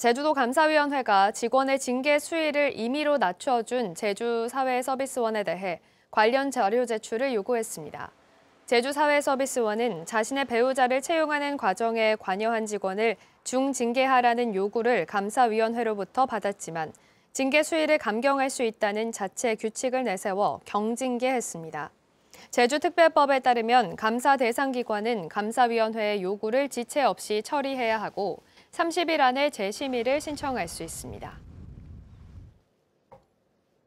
제주도 감사위원회가 직원의 징계 수위를 임의로 낮춰준 제주사회서비스원에 대해 관련 자료 제출을 요구했습니다. 제주사회서비스원은 자신의 배우자를 채용하는 과정에 관여한 직원을 중징계하라는 요구를 감사위원회로부터 받았지만 징계 수위를 감경할 수 있다는 자체 규칙을 내세워 경징계했습니다. 제주특별법에 따르면 감사 대상 기관은 감사위원회의 요구를 지체 없이 처리해야 하고 30일 안에 재심의를 신청할 수 있습니다.